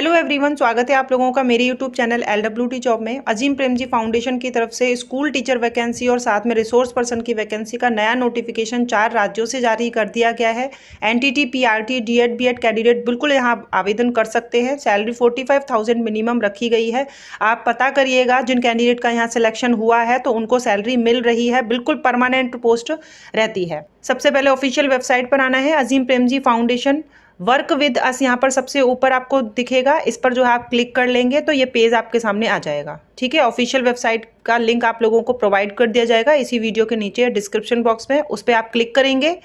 hello everyone स्वागत है आप लोगों का मेरे YouTube channel L W T job में अजीम प्रेमजी फाउंडेशन की तरफ से स्कूल टीचर वैकेंसी और साथ में रिसोर्स पर्सन की वैकेंसी का नया नोटिफिकेशन चार राज्यों से जारी कर दिया गया है NTT PRT D Ed B Ed candidate बिल्कुल यहाँ आवेदन कर सकते हैं salary forty five thousand minimum रखी गई है आप पता करिएगा जिन कैंडिडेट का यहाँ सिलेक्शन हुआ है तो उनको सैलरी मिल रही है बिल्कुल परमानेंट पोस्ट रहती है सबसे पहले ऑफिशियल वेबसाइट पर आना है Azim Premji foundation work with us यहाँ पर सबसे ऊपर आपको दिखेगा इस पर जो है आप क्लिक कर लेंगे तो ये पेज आपके सामने आ जाएगा ठीक है ऑफिशियल वेबसाइट का लिंक आप लोगों को प्रोवाइड कर दिया जाएगा इसी वीडियो के नीचे डिस्क्रिप्शन बॉक्स में उस पर आप क्लिक करेंगे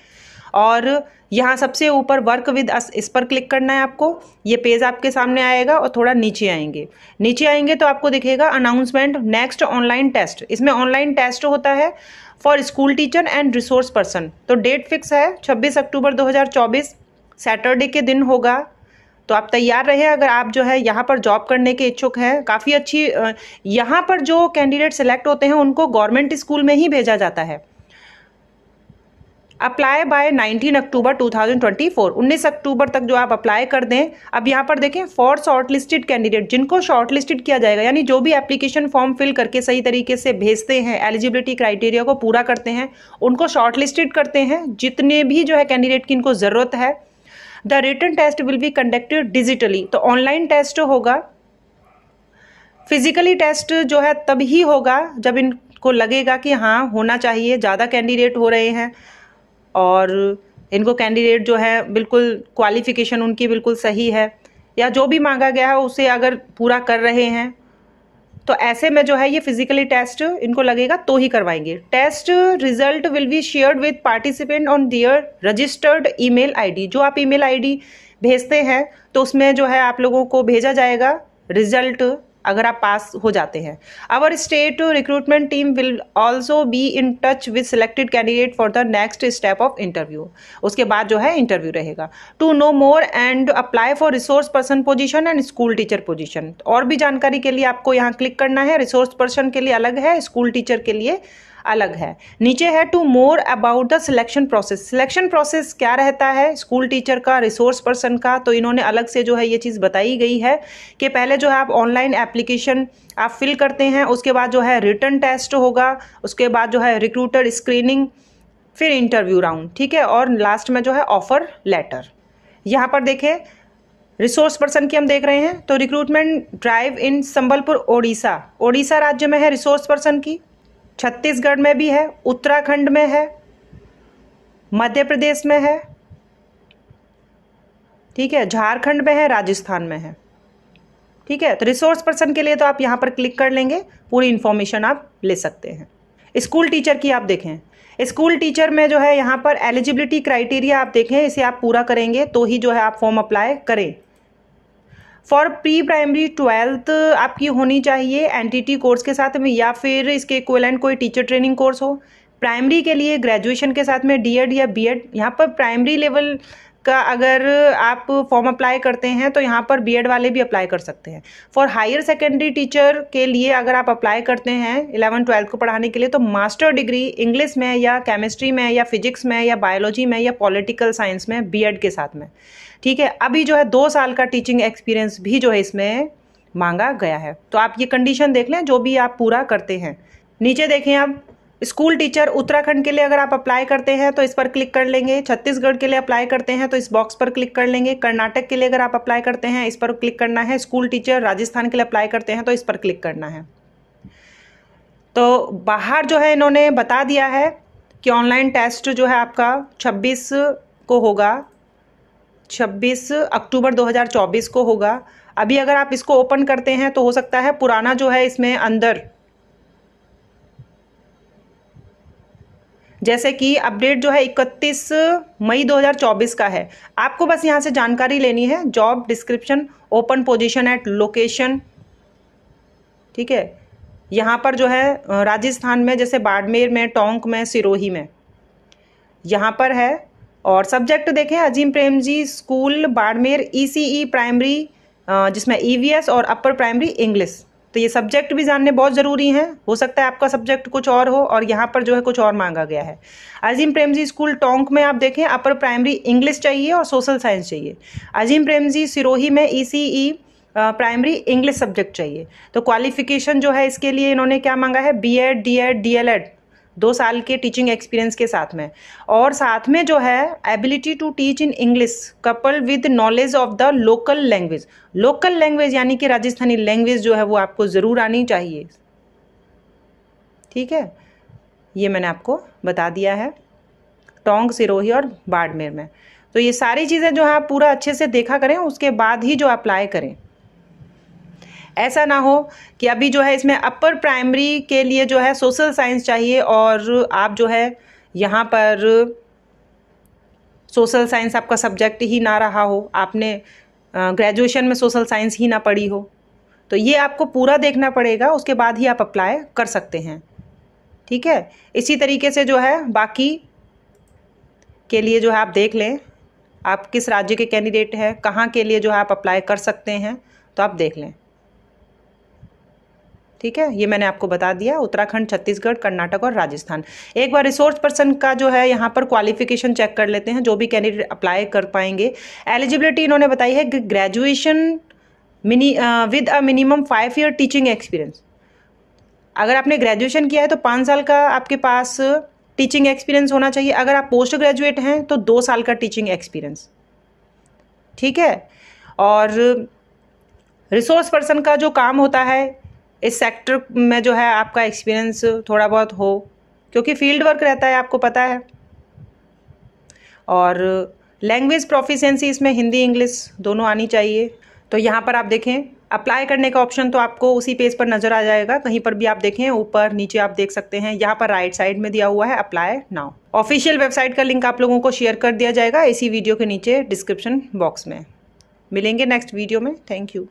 और यहाँ सबसे ऊपर वर्क विद अस इस पर क्लिक करना है आपको ये पेज आपके सामने आएगा और थोड़ा नीचे आएंगे नीचे आएंगे तो आपको दिखेगा अनाउंसमेंट नेक्स्ट ऑनलाइन टेस्ट इसमें ऑनलाइन टेस्ट होता है for school teacher and resource person तो डेट फिक्स है 26 अक्टूबर 2024 सैटरडे के दिन होगा तो आप तैयार रहे अगर आप जो है यहाँ पर जॉब करने के इच्छुक हैं काफ़ी अच्छी यहाँ पर जो कैंडिडेट सेलेक्ट होते हैं उनको गवर्नमेंट स्कूल में ही भेजा जाता है अप्लाई बाय 19 अक्टूबर 2024 19 अक्टूबर तक जो आप अप्लाई कर दें अब यहाँ पर देखें फॉर शॉर्ट लिस्टेड कैंडिडेट जिनको शॉर्ट लिस्टेड किया जाएगा यानी जो भी एप्लीकेशन फॉर्म फिल करके सही तरीके से भेजते हैं एलिजिबिलिटी क्राइटेरिया को पूरा करते हैं उनको शॉर्ट लिस्टेड करते हैं जितने भी जो है कैंडिडेट की इनको ज़रूरत है the written test will be conducted digitally तो ऑनलाइन टेस्ट होगा फिजिकली टेस्ट जो है तब ही होगा जब इनको लगेगा कि हाँ होना चाहिए ज़्यादा कैंडिडेट हो रहे हैं और इनको कैंडिडेट जो है बिल्कुल क्वालिफिकेशन उनकी बिल्कुल सही है या जो भी मांगा गया है उसे अगर पूरा कर रहे हैं तो ऐसे में जो है ये फिजिकली टेस्ट इनको लगेगा तो ही करवाएंगे test result will be shared with participant on their registered email ID जो आप ईमेल आईडी भेजते हैं तो उसमें जो है आप लोगों को भेजा जाएगा रिजल्ट अगर आप पास हो जाते हैं our state recruitment team will also be in touch with selected candidate for the next step of interview उसके बाद जो है इंटरव्यू रहेगा to know more and apply for resource person position and school teacher position और भी जानकारी के लिए आपको यहाँ क्लिक करना है रिसोर्स पर्सन के लिए अलग है स्कूल टीचर के लिए अलग है नीचे है to more about the selection process selection process क्या रहता है स्कूल टीचर का रिसोर्स पर्सन का तो इन्होंने अलग से जो है ये चीज़ बताई गई है कि पहले जो है आप ऑनलाइन एप्लीकेशन आप फिल करते हैं उसके बाद जो है रिटर्न टेस्ट होगा उसके बाद जो है रिक्रूटर स्क्रीनिंग फिर इंटरव्यू राउंड ठीक है और लास्ट में जो है ऑफर लेटर यहाँ पर देखें रिसोर्स पर्सन की हम देख रहे हैं तो recruitment drive in Sambalpur Odisha Odisha राज्य में है रिसोर्स पर्सन की छत्तीसगढ़ में भी है उत्तराखंड में है मध्य प्रदेश में है ठीक है झारखंड में है राजस्थान में है ठीक है तो रिसोर्स पर्सन के लिए तो आप यहाँ पर क्लिक कर लेंगे पूरी इन्फॉर्मेशन आप ले सकते हैं स्कूल टीचर की आप देखें स्कूल टीचर में जो है यहाँ पर एलिजिबिलिटी क्राइटेरिया आप देखें इसे आप पूरा करेंगे तो ही जो है आप फॉर्म अप्लाई करें फॉर प्री प्राइमरी ट्वेल्थ आपकी होनी चाहिए टी कोर्स के साथ में या फिर इसके इक्वलेंट कोई टीचर ट्रेनिंग कोर्स हो प्राइमरी के लिए ग्रेजुएशन के साथ में एड या एड यहाँ पर प्राइमरी लेवल का अगर आप फॉर्म अप्लाई करते हैं तो यहाँ पर बीएड वाले भी अप्लाई कर सकते हैं फॉर हायर सेकेंडरी टीचर के लिए अगर आप अप्लाई करते हैं इलेवन ट्वेल्थ को पढ़ाने के लिए तो मास्टर डिग्री इंग्लिश में या केमिस्ट्री में या फिजिक्स में या बायोलॉजी में या पॉलिटिकल साइंस में बी के साथ में ठीक है अभी जो है दो साल का टीचिंग एक्सपीरियंस भी जो है इसमें मांगा गया है तो आप ये कंडीशन देख लें जो भी आप पूरा करते हैं नीचे देखें आप स्कूल टीचर उत्तराखंड के लिए अगर आप अप्लाई करते हैं तो इस पर क्लिक कर लेंगे छत्तीसगढ़ के लिए अप्लाई करते हैं तो इस बॉक्स पर क्लिक कर लेंगे कर्नाटक के लिए अगर आप अप्लाई करते हैं इस पर क्लिक करना है स्कूल टीचर राजस्थान के लिए अप्लाई करते हैं तो इस पर क्लिक करना है तो बाहर जो है इन्होंने बता दिया है कि ऑनलाइन टेस्ट जो है आपका छब्बीस को होगा छब्बीस अक्टूबर चौबीस को होगा अभी अगर आप इसको ओपन करते हैं तो हो सकता है पुराना जो है इसमें अंदर जैसे कि अपडेट जो है 31 मई 2024 का है आपको बस यहाँ से जानकारी लेनी है job description open position at location ठीक है यहाँ पर जो है राजस्थान में जैसे बाड़मेर में टोंक में सिरोही में यहाँ पर है और सब्जेक्ट देखें Azim Premji school Barmer E e e primary जिसमें ई e और अपर प्राइमरी इंग्लिश तो ये सब्जेक्ट भी जानने बहुत ज़रूरी हैं हो सकता है आपका सब्जेक्ट कुछ और हो और यहाँ पर जो है कुछ और मांगा गया है अजीम प्रेमजी स्कूल टोंक में आप देखें अपर प्राइमरी इंग्लिश चाहिए और सोशल साइंस चाहिए अजीम प्रेमजी सिरोही में ई प्राइमरी इंग्लिश सब्जेक्ट चाहिए तो क्वालिफिकेशन जो है इसके लिए इन्होंने क्या मांगा है B Ed D Ed D L Ed दो साल के टीचिंग एक्सपीरियंस के साथ में और साथ में जो है ability to teach in English couple with knowledge of the local language local language यानी कि राजस्थानी लैंग्वेज जो है वो आपको ज़रूर आनी चाहिए ठीक है ये मैंने आपको बता दिया है टोंग सिरोही और बाड़मेर में तो ये सारी चीज़ें जो है आप पूरा अच्छे से देखा करें उसके बाद ही जो अप्लाई करें ऐसा ना हो कि अभी जो है इसमें अपर प्राइमरी के लिए जो है सोशल साइंस चाहिए और आप जो है यहाँ पर सोशल साइंस आपका सब्जेक्ट ही ना रहा हो आपने ग्रेजुएशन में सोशल साइंस ही ना पढ़ी हो तो ये आपको पूरा देखना पड़ेगा उसके बाद ही आप अप्लाई कर सकते हैं ठीक है इसी तरीके से जो है बाकी के लिए जो है आप देख लें आप किस राज्य के कैंडिडेट हैं कहाँ के लिए जो है आप अप्लाई कर सकते हैं तो आप देख लें ठीक है ये मैंने आपको बता दिया उत्तराखंड छत्तीसगढ़ कर्नाटक और राजस्थान एक बार रिसोर्स पर्सन का जो है यहाँ पर क्वालिफिकेशन चेक कर लेते हैं जो भी कैंडिडेट अप्लाई कर पाएंगे एलिजिबिलिटी इन्होंने बताई है graduation mini with a minimum five year teaching experience अगर आपने ग्रेजुएशन किया है तो पाँच साल का आपके पास टीचिंग एक्सपीरियंस होना चाहिए अगर आप पोस्ट ग्रेजुएट हैं तो दो साल का टीचिंग एक्सपीरियंस ठीक है और रिसोर्स पर्सन का जो काम होता है इस सेक्टर में जो है आपका एक्सपीरियंस थोड़ा बहुत हो क्योंकि फील्ड वर्क रहता है आपको पता है और लैंग्वेज प्रोफिशेंसी इसमें हिंदी इंग्लिश दोनों आनी चाहिए तो यहाँ पर आप देखें अप्लाई करने का ऑप्शन तो आपको उसी पेज पर नज़र आ जाएगा कहीं पर भी आप देखें ऊपर नीचे आप देख सकते हैं यहाँ पर राइट साइड में दिया हुआ है अप्लाई नाउ ऑफिशियल वेबसाइट का लिंक आप लोगों को शेयर कर दिया जाएगा इसी वीडियो के नीचे डिस्क्रिप्शन बॉक्स में मिलेंगे नेक्स्ट वीडियो में थैंक यू